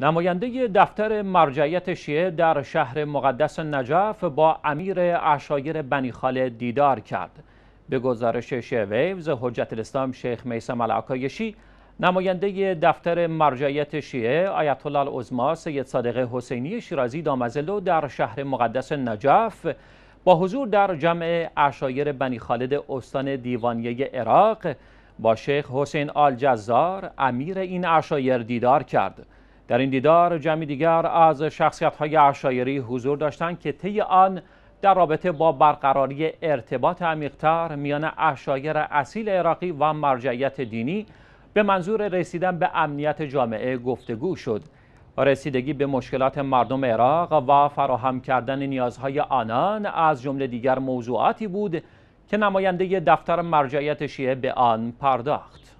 نماینده دفتر مرجعیت شیعه در شهر مقدس نجف با امیر اشایر بنی خالد دیدار کرد. به گزارش شیعه ویوز حجت الاسلام شیخ میسم العکایشی نماینده دفتر مرجعیت شیعه آیت الله سید صادق حسینی شیرازی دامزلو در شهر مقدس نجف با حضور در جمع اشایر بنی خالد استان دیوانیه عراق با شیخ حسین آل جزار امیر این اشایر دیدار کرد. در این دیدار جمعی دیگر از شخصیت های عشایری حضور داشتند که طی آن در رابطه با برقراری ارتباط عمیقتر میان اشایر اصیل عراقی و مرجعیت دینی به منظور رسیدن به امنیت جامعه گفتگو شد رسیدگی به مشکلات مردم عراق و فراهم کردن نیازهای آنان از جمله دیگر موضوعاتی بود که نماینده دفتر مرجعیت شیعه به آن پرداخت